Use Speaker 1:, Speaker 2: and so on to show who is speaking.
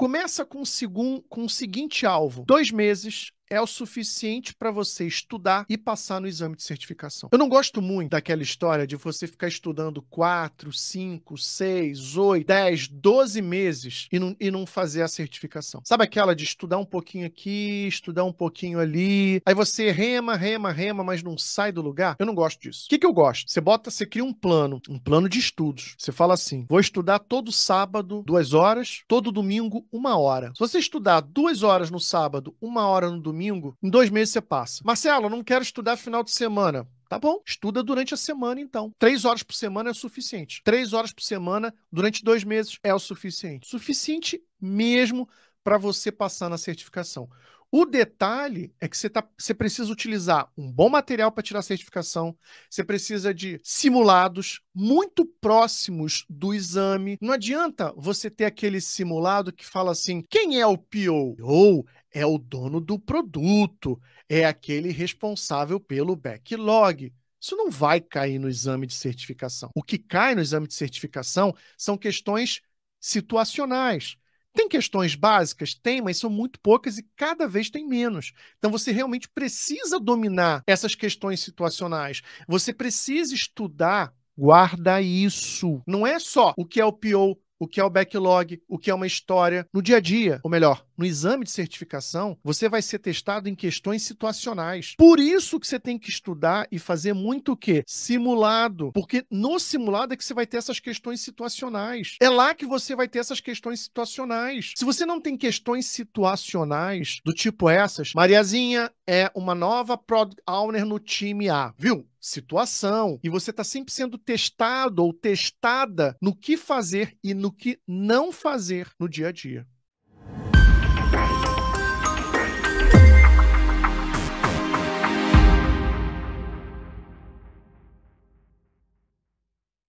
Speaker 1: Começa com, segun, com o seguinte alvo: dois meses é o suficiente para você estudar e passar no exame de certificação. Eu não gosto muito daquela história de você ficar estudando 4, 5, 6, 8, 10, 12 meses e não, e não fazer a certificação. Sabe aquela de estudar um pouquinho aqui, estudar um pouquinho ali, aí você rema, rema, rema, mas não sai do lugar? Eu não gosto disso. O que, que eu gosto? Você bota, você cria um plano, um plano de estudos. Você fala assim: vou estudar todo sábado duas horas, todo domingo uma hora. Se você estudar duas horas no sábado, uma hora no domingo, domingo, em dois meses você passa. Marcelo, não quero estudar final de semana. Tá bom, estuda durante a semana então. Três horas por semana é o suficiente. Três horas por semana durante dois meses é o suficiente. Suficiente mesmo para você passar na certificação. O detalhe é que você, tá, você precisa utilizar um bom material para tirar a certificação, você precisa de simulados muito próximos do exame. Não adianta você ter aquele simulado que fala assim: quem é o PO? Ou é o dono do produto, é aquele responsável pelo backlog. Isso não vai cair no exame de certificação. O que cai no exame de certificação são questões situacionais. Tem questões básicas? Tem, mas são muito poucas e cada vez tem menos. Então você realmente precisa dominar essas questões situacionais. Você precisa estudar, guarda isso. Não é só o que é o PO, o que é o backlog, o que é uma história no dia a dia, ou melhor, no exame de certificação, você vai ser testado em questões situacionais. Por isso que você tem que estudar e fazer muito o quê? Simulado. Porque no simulado é que você vai ter essas questões situacionais. É lá que você vai ter essas questões situacionais. Se você não tem questões situacionais do tipo essas, Mariazinha é uma nova Product Owner no time A, viu? situação e você está sempre sendo testado ou testada no que fazer e no que não fazer no dia a dia.